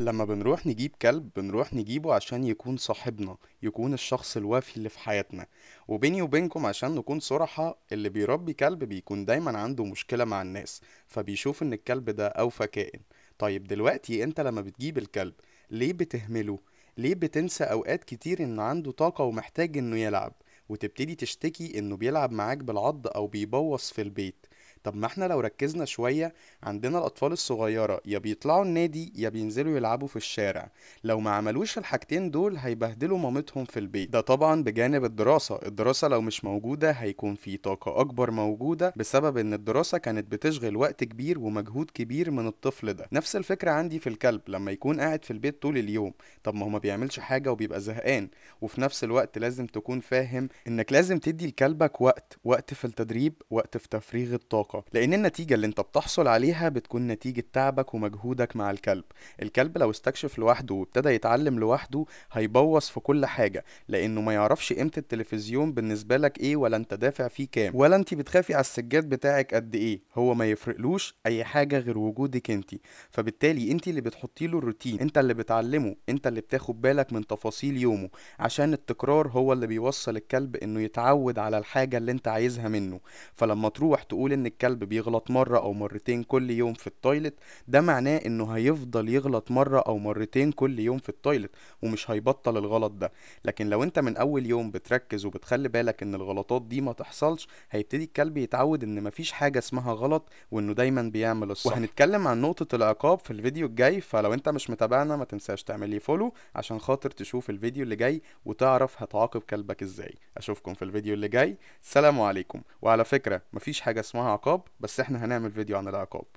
لما بنروح نجيب كلب بنروح نجيبه عشان يكون صاحبنا يكون الشخص الوافي اللي في حياتنا وبيني وبينكم عشان نكون صراحة اللي بيربي كلب بيكون دايما عنده مشكلة مع الناس فبيشوف ان الكلب ده اوفى كائن طيب دلوقتي انت لما بتجيب الكلب ليه بتهمله ليه بتنسى اوقات كتير ان عنده طاقة ومحتاج انه يلعب وتبتدي تشتكي انه بيلعب معاك بالعض او بيبوظ في البيت طب ما احنا لو ركزنا شوية عندنا الأطفال الصغيرة يا بيطلعوا النادي يا بينزلوا يلعبوا في الشارع لو ما عملوش الحاجتين دول هيبهدلوا مامتهم في البيت ده طبعا بجانب الدراسة الدراسة لو مش موجودة هيكون في طاقة أكبر موجودة بسبب إن الدراسة كانت بتشغل وقت كبير ومجهود كبير من الطفل ده نفس الفكرة عندي في الكلب لما يكون قاعد في البيت طول اليوم طب ما هو ما بيعملش حاجة وبيبقى زهقان وفي نفس الوقت لازم تكون فاهم إنك لازم تدي لكلبك وقت وقت في التدريب وقت في تفريغ الطاقة العلاقه لان النتيجه اللي انت بتحصل عليها بتكون نتيجه تعبك ومجهودك مع الكلب الكلب لو استكشف لوحده وابتدى يتعلم لوحده هيبوظ في كل حاجه لانه ما يعرفش قيمه التلفزيون بالنسبه لك ايه ولا انت دافع فيه كام ولا انت بتخافي على السجاد بتاعك قد ايه هو ما يفرقلوش اي حاجه غير وجودك انت فبالتالي انت اللي بتحطي له الروتين انت اللي بتعلمه انت اللي بتاخد بالك من تفاصيل يومه عشان التكرار هو اللي بيوصل الكلب انه يتعود على الحاجه اللي انت عايزها منه فلما تروح تقول ان الكلب بيغلط مرة أو مرتين كل يوم في التويلت ده معناه إنه هيفضل يغلط مرة أو مرتين كل يوم في التويلت ومش هيبطل الغلط ده لكن لو أنت من أول يوم بتركز وبتخلي بالك إن الغلطات دي ما تحصلش هيبتدي الكلب يتعود إن مفيش حاجة اسمها غلط وإنه دايما بيعمل الصح وهنتكلم عن نقطة العقاب في الفيديو الجاي فلو أنت مش متابعنا ما تنساش تعمل فولو عشان خاطر تشوف الفيديو اللي جاي وتعرف هتعاقب كلبك إزاي أشوفكم في الفيديو اللي جاي سلام عليكم وعلى فكرة مفيش حاجة اسمها عقاب العقاب بس احنا هنعمل فيديو عن العقاب